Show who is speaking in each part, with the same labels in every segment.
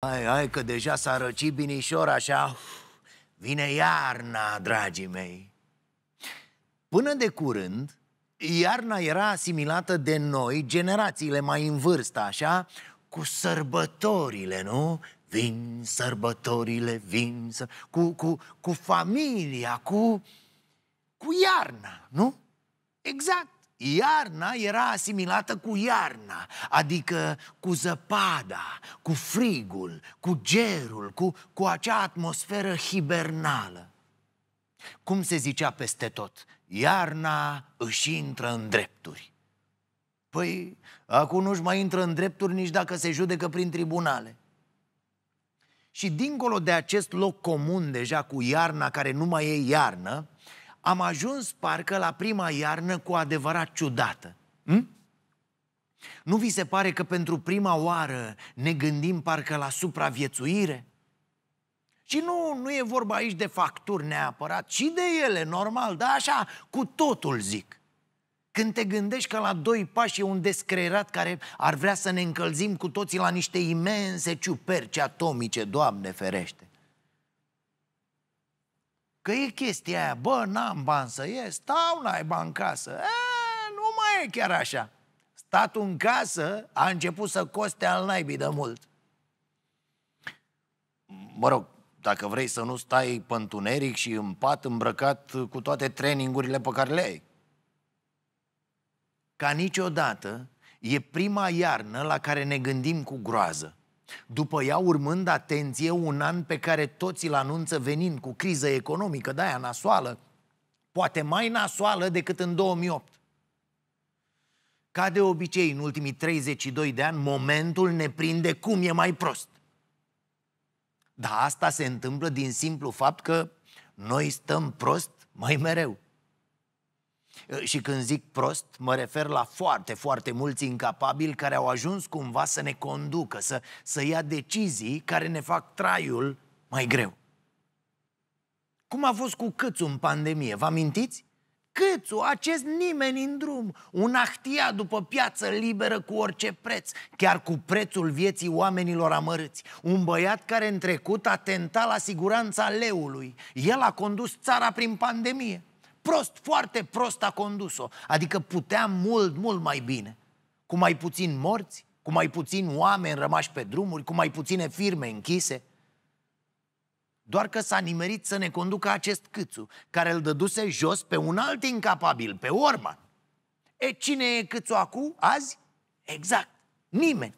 Speaker 1: Hai, hai, că deja s-a răcit binișor așa. Vine iarna, dragii mei. Până de curând, iarna era asimilată de noi, generațiile mai în vârstă, așa, cu sărbătorile, nu? Vin sărbătorile, vin să... cu, cu, cu familia, cu, cu iarna, nu? Exact iarna era asimilată cu iarna, adică cu zăpada, cu frigul, cu gerul, cu, cu acea atmosferă hibernală. Cum se zicea peste tot, iarna își intră în drepturi. Păi, acum nu-și mai intră în drepturi nici dacă se judecă prin tribunale. Și dincolo de acest loc comun deja cu iarna care nu mai e iarnă, am ajuns parcă la prima iarnă cu adevărat ciudată. Hm? Nu vi se pare că pentru prima oară ne gândim parcă la supraviețuire? Și nu, nu e vorba aici de facturi neapărat, ci de ele, normal, dar așa, cu totul zic. Când te gândești că la doi pași e un descreerat care ar vrea să ne încălzim cu toții la niște imense ciuperci atomice, Doamne ferește. Că e chestia aia, bă, n-am bani să ies, stau naiba în casă. E, nu mai e chiar așa. Statul în casă a început să coste al naibii de mult. Mă rog, dacă vrei să nu stai pântuneric și în pat îmbrăcat cu toate trainingurile pe care le ai. Ca niciodată e prima iarnă la care ne gândim cu groază. După ea urmând, atenție, un an pe care toți îl anunță venind cu criză economică, de aia nasoală, poate mai nasoală decât în 2008. Ca de obicei, în ultimii 32 de ani, momentul ne prinde cum e mai prost. Dar asta se întâmplă din simplu fapt că noi stăm prost mai mereu. Eh, și când zic prost, mă refer la foarte, foarte mulți incapabili care au ajuns cumva să ne conducă, să, să ia decizii care ne fac traiul mai greu. Cum a fost cu Câțu în pandemie, vă amintiți? Câțu, acest nimeni în drum, un ahtia după piață liberă cu orice preț, chiar cu prețul vieții oamenilor amărâți. Un băiat care în trecut atenta la siguranța leului. El a condus țara prin pandemie prost, foarte prost a condus-o. Adică putea mult, mult mai bine. Cu mai puțin morți, cu mai puțin oameni rămași pe drumuri, cu mai puține firme închise. Doar că s-a nimerit să ne conducă acest câțu, care îl dăduse jos pe un alt incapabil, pe Orman. E, cine e câțu acu, azi? Exact, nimeni.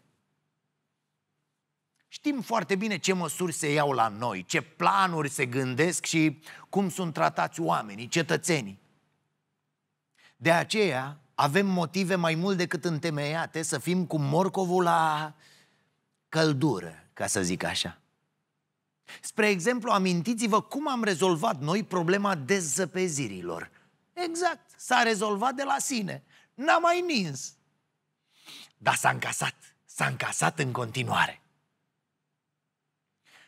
Speaker 1: Știm foarte bine ce măsuri se iau la noi, ce planuri se gândesc și cum sunt tratați oamenii, cetățenii. De aceea avem motive mai mult decât întemeiate să fim cu morcovul la căldură, ca să zic așa. Spre exemplu, amintiți-vă cum am rezolvat noi problema dezăpezirilor. Exact, s-a rezolvat de la sine. N-a mai nins. Dar s-a încasat. S-a încasat în continuare.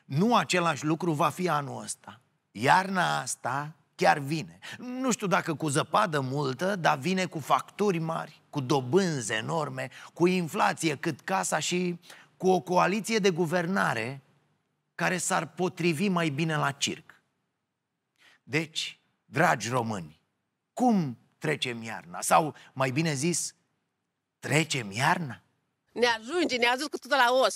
Speaker 1: Nu același lucru va fi anul ăsta. Iarna asta chiar vine. Nu știu dacă cu zăpadă multă, dar vine cu facturi mari, cu dobânzi enorme, cu inflație cât casa și cu o coaliție de guvernare care s-ar potrivi mai bine la circ. Deci, dragi români, cum trecem iarna? Sau, mai bine zis, trecem iarna? Ne ajunge, ne ajunge cu totul la os.